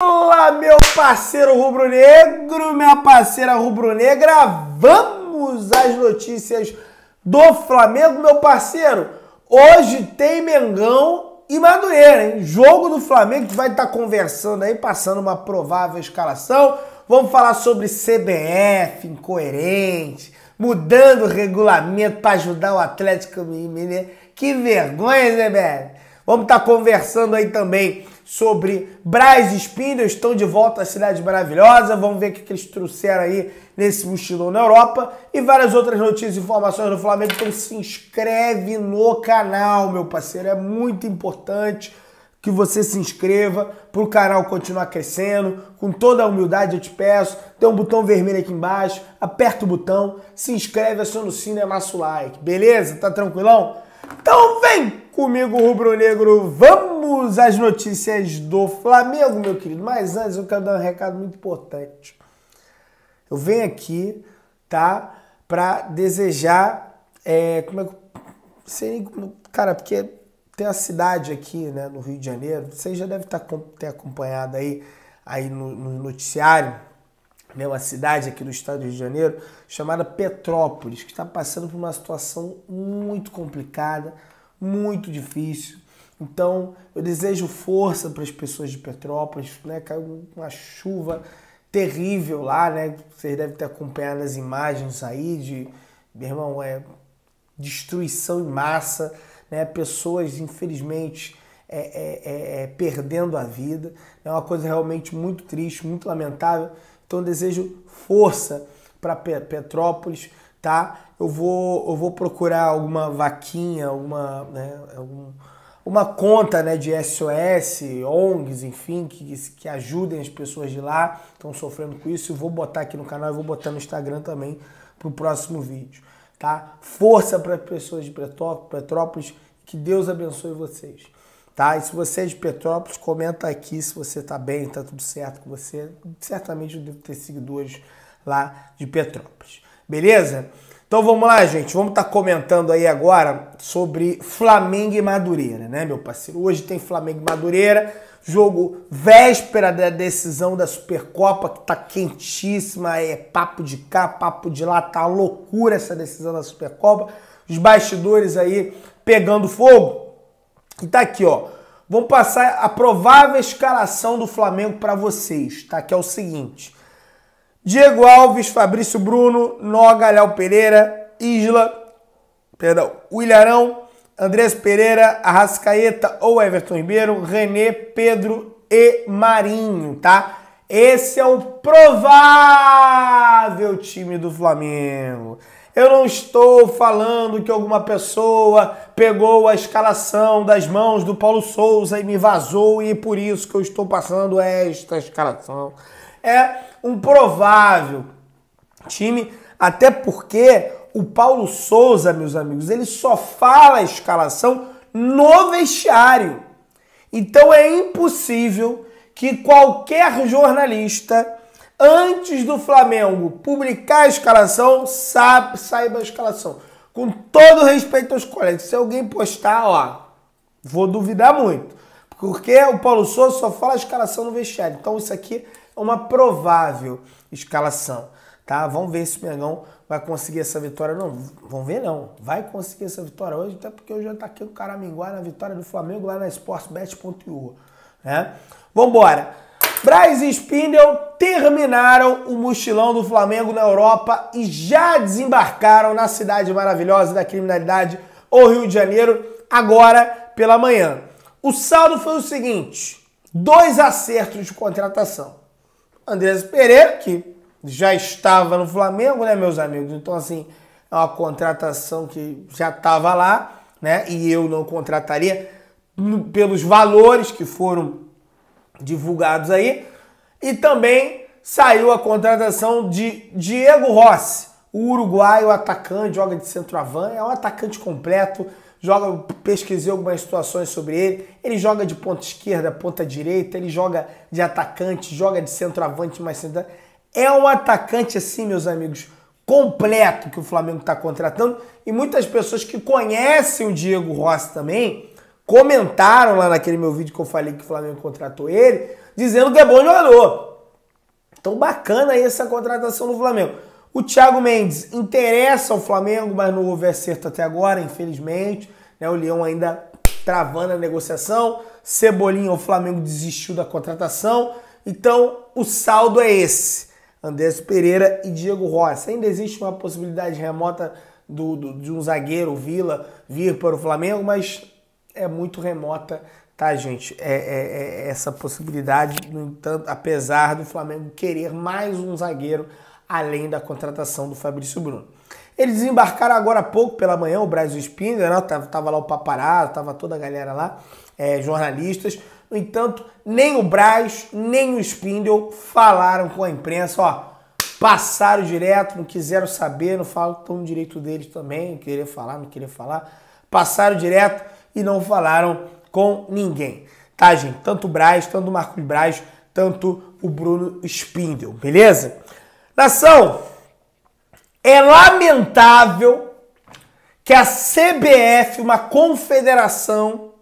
Olá, meu parceiro rubro-negro, minha parceira rubro-negra, vamos às notícias do Flamengo, meu parceiro. Hoje tem Mengão e Madureira, hein? Jogo do Flamengo que vai estar tá conversando aí, passando uma provável escalação. Vamos falar sobre CBF, incoerente, mudando o regulamento para ajudar o Atlético Mineiro. Que vergonha, CBF! Né, Vamos estar tá conversando aí também sobre Braz Espinho. Estão de volta à Cidade Maravilhosa. Vamos ver o que, que eles trouxeram aí nesse mochilão na Europa. E várias outras notícias e informações do Flamengo. Então se inscreve no canal, meu parceiro. É muito importante que você se inscreva para o canal continuar crescendo. Com toda a humildade eu te peço. Tem um botão vermelho aqui embaixo. Aperta o botão, se inscreve, aciona o sino e amassa o like. Beleza? Tá tranquilão? Então vem! comigo, Rubro Negro. Vamos às notícias do Flamengo, meu querido. Mas antes eu quero dar um recado muito importante. Eu venho aqui, tá? Pra desejar. É, como é que. Cara, porque tem a cidade aqui, né, no Rio de Janeiro. Você já deve estar tá ter acompanhado aí, aí no, no noticiário né, uma cidade aqui do estado do Rio de Janeiro, chamada Petrópolis, que está passando por uma situação muito complicada, muito difícil. Então, eu desejo força para as pessoas de Petrópolis, né? Caiu uma chuva terrível lá, né? Vocês devem ter acompanhado as imagens aí de, meu irmão, é destruição em massa, né? Pessoas, infelizmente, é, é, é, é perdendo a vida. É uma coisa realmente muito triste, muito lamentável. Então, eu desejo força para Petrópolis tá? Eu vou, eu vou procurar alguma vaquinha, alguma, né, algum, uma conta né, de SOS, ONGs, enfim, que, que ajudem as pessoas de lá, estão sofrendo com isso, eu vou botar aqui no canal e vou botar no Instagram também para o próximo vídeo. Tá? Força para as pessoas de Petrópolis, que Deus abençoe vocês. Tá? E se você é de Petrópolis, comenta aqui se você está bem, está tudo certo com você. Certamente eu devo ter seguidores lá de Petrópolis. Beleza? Então vamos lá, gente. Vamos estar tá comentando aí agora sobre Flamengo e Madureira, né, meu parceiro? Hoje tem Flamengo e Madureira, jogo véspera da decisão da Supercopa, que tá quentíssima, é papo de cá, papo de lá, tá loucura essa decisão da Supercopa. Os bastidores aí pegando fogo. E tá aqui, ó. Vamos passar a provável escalação do Flamengo para vocês, tá? Que é o seguinte: Diego Alves, Fabrício Bruno, Noga, Léo Pereira, Isla, perdão, Willarão, Andrés Pereira, Arrascaeta ou Everton Ribeiro, René, Pedro e Marinho, tá? Esse é o provável time do Flamengo. Eu não estou falando que alguma pessoa pegou a escalação das mãos do Paulo Souza e me vazou e por isso que eu estou passando esta escalação é um provável time, até porque o Paulo Souza, meus amigos, ele só fala a escalação no vestiário. Então é impossível que qualquer jornalista, antes do Flamengo publicar a escalação, saiba a escalação. Com todo respeito aos colegas, se alguém postar, ó, vou duvidar muito. Porque o Paulo Souza só fala a escalação no vestiário. Então isso aqui é uma provável escalação, tá? Vamos ver se o Mengão vai conseguir essa vitória. Não, vamos ver não. Vai conseguir essa vitória hoje, até porque hoje já tá aqui o Caraminguá na vitória do Flamengo lá na sportsbet.io, né? Vambora! Braz e Spindel terminaram o mochilão do Flamengo na Europa e já desembarcaram na cidade maravilhosa da criminalidade, o Rio de Janeiro, agora pela manhã. O saldo foi o seguinte: dois acertos de contratação. Andrés Pereira, que já estava no Flamengo, né, meus amigos? Então, assim, é uma contratação que já estava lá, né? E eu não contrataria pelos valores que foram divulgados aí. E também saiu a contratação de Diego Rossi, o uruguaio atacante, joga de centroavante, é um atacante completo joga, pesquisei algumas situações sobre ele. Ele joga de ponta esquerda, ponta direita, ele joga de atacante, joga de centroavante, mas É um atacante assim, meus amigos, completo que o Flamengo está contratando. E muitas pessoas que conhecem o Diego Rossi também comentaram lá naquele meu vídeo que eu falei que o Flamengo contratou ele, dizendo que é bom jogador. Então bacana aí essa contratação do Flamengo. O Thiago Mendes interessa ao Flamengo, mas não houve acerto até agora, infelizmente. Né? O Leão ainda travando a negociação. Cebolinha, o Flamengo desistiu da contratação. Então, o saldo é esse. Andrés Pereira e Diego Rossi. Ainda existe uma possibilidade remota do, do, de um zagueiro, Vila, vir para o Flamengo, mas é muito remota, tá, gente? É, é, é essa possibilidade, no entanto, apesar do Flamengo querer mais um zagueiro além da contratação do Fabrício Bruno. Eles desembarcaram agora há pouco pela manhã, o Brasil Spinner, né? tava, tava lá o paparazzo, tava toda a galera lá, é, jornalistas. No entanto, nem o Braz, nem o Spindle falaram com a imprensa, ó, passaram direto, não quiseram saber, não falam tão direito deles também, não querer falar, não querer falar, passaram direto e não falaram com ninguém. Tá, gente? Tanto o Braz, tanto o Marcos Braz, tanto o Bruno Spindle, beleza? Nação, é lamentável que a CBF, uma confederação,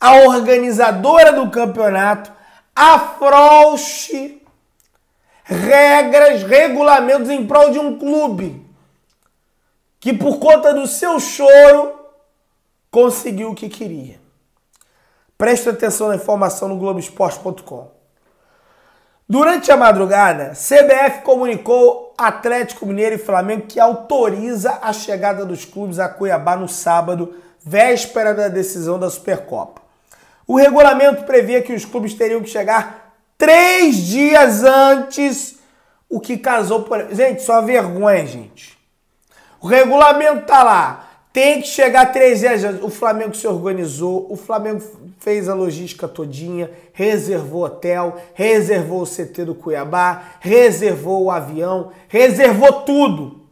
a organizadora do campeonato, afrouxe regras, regulamentos em prol de um clube que, por conta do seu choro, conseguiu o que queria. Preste atenção na informação no Globoesporte.com. Durante a madrugada, CBF comunicou Atlético Mineiro e Flamengo que autoriza a chegada dos clubes a Cuiabá no sábado, véspera da decisão da Supercopa. O regulamento previa que os clubes teriam que chegar três dias antes, o que casou por. Gente, só vergonha, gente. O regulamento tá lá. Tem que chegar três vezes. O Flamengo se organizou, o Flamengo fez a logística todinha, reservou hotel, reservou o CT do Cuiabá, reservou o avião, reservou tudo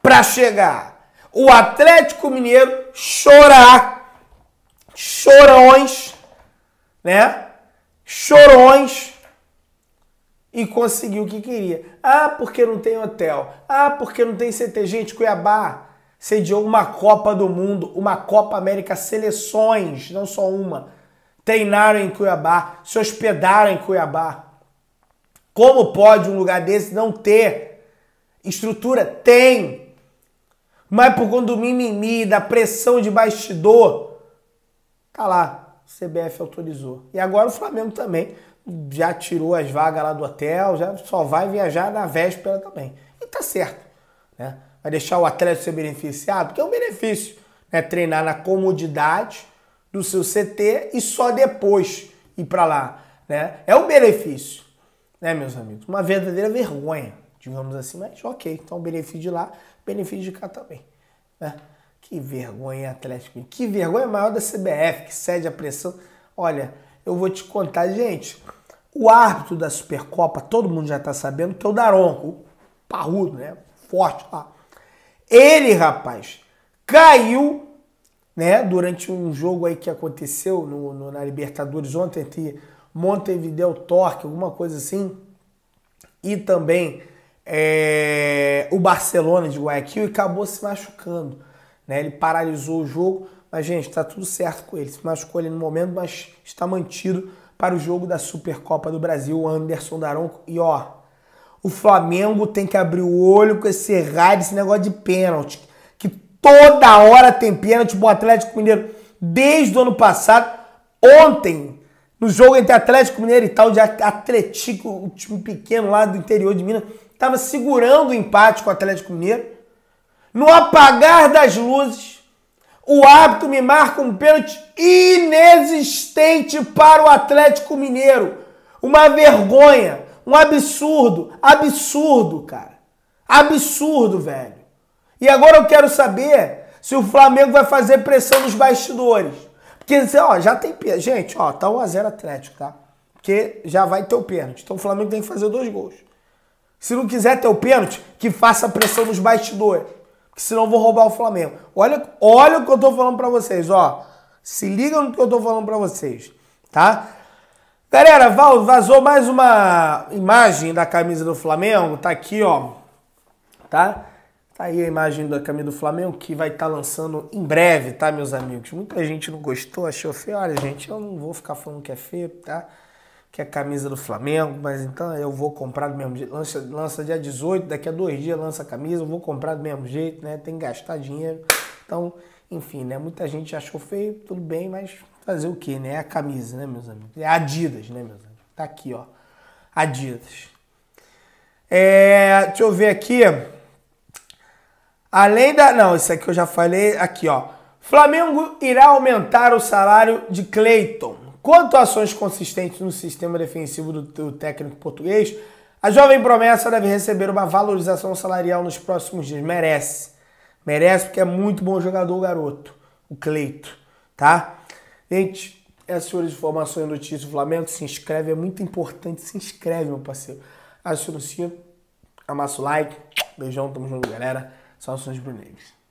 para chegar. O Atlético Mineiro chorar, chorões, né? Chorões e conseguiu o que queria. Ah, porque não tem hotel. Ah, porque não tem CT. Gente, Cuiabá sediou uma Copa do Mundo, uma Copa América Seleções, não só uma. Treinaram em Cuiabá, se hospedaram em Cuiabá. Como pode um lugar desse não ter estrutura? Tem! Mas por conta do mimimi, da pressão de bastidor, tá lá, o CBF autorizou. E agora o Flamengo também já tirou as vagas lá do hotel, já só vai viajar na véspera também. E tá certo, né? vai deixar o atleta ser beneficiado, porque é um benefício, né? Treinar na comodidade do seu CT e só depois ir para lá, né? É um benefício, né, meus amigos? Uma verdadeira vergonha, digamos assim, mas ok, então benefício de lá, benefício de cá também, né? Que vergonha, Atlético. Que vergonha maior da CBF, que cede a pressão. Olha, eu vou te contar, gente. O árbitro da Supercopa, todo mundo já tá sabendo, que é o Daronco, o parrudo, né? Forte lá. Ele, rapaz, caiu, né? Durante um jogo aí que aconteceu no, no na Libertadores ontem entre Montevideo Torque, alguma coisa assim, e também é, o Barcelona de Guayaquil e acabou se machucando. Né? Ele paralisou o jogo, mas, gente, está tudo certo com ele. Se machucou ele no momento, mas está mantido para o jogo da Supercopa do Brasil, Anderson Daronco. E ó, o Flamengo tem que abrir o olho com esse raio, esse negócio de pênalti. Que toda hora tem pênalti pro Atlético Mineiro. Desde o ano passado, ontem, no jogo entre Atlético Mineiro e tal, de Atlético, o um time pequeno lá do interior de Minas, estava segurando o empate com o Atlético Mineiro. No apagar das luzes, o árbitro me marca um pênalti inexistente para o Atlético Mineiro. Uma vergonha. Um absurdo, absurdo, cara. Absurdo, velho. E agora eu quero saber se o Flamengo vai fazer pressão nos bastidores. Porque, ó, já tem pênalti. Gente, ó, tá 1x0 Atlético, tá? Porque já vai ter o pênalti. Então o Flamengo tem que fazer dois gols. Se não quiser ter o pênalti, que faça pressão nos bastidores. Porque senão eu vou roubar o Flamengo. Olha, olha o que eu tô falando pra vocês, ó. Se liga no que eu tô falando pra vocês, tá? Galera, vazou mais uma imagem da camisa do Flamengo. Tá aqui, ó. Tá? Tá aí a imagem da camisa do Flamengo que vai estar tá lançando em breve, tá, meus amigos? Muita gente não gostou, achou feio. Olha, gente, eu não vou ficar falando que é feio, tá? Que é camisa do Flamengo, mas então eu vou comprar do mesmo jeito. Lança, lança dia 18, daqui a dois dias lança a camisa, eu vou comprar do mesmo jeito, né? Tem que gastar dinheiro. Então, enfim, né? Muita gente achou feio, tudo bem, mas Fazer o quê, né? É a camisa, né, meus amigos? É Adidas, né, meus amigos? Tá aqui, ó. Adidas. É, deixa eu ver aqui. Além da. Não, isso aqui eu já falei. Aqui, ó. Flamengo irá aumentar o salário de Cleiton. Quanto a ações consistentes no sistema defensivo do, do técnico português, a jovem promessa deve receber uma valorização salarial nos próximos dias. Merece. Merece porque é muito bom jogador o garoto, o Cleito, tá? Gente, é, essas foram as informações e notícias do Flamengo. Se inscreve, é muito importante. Se inscreve, meu parceiro. Assina o sino, amassa o like. Beijão, tamo junto, galera. Saudações bruneiros.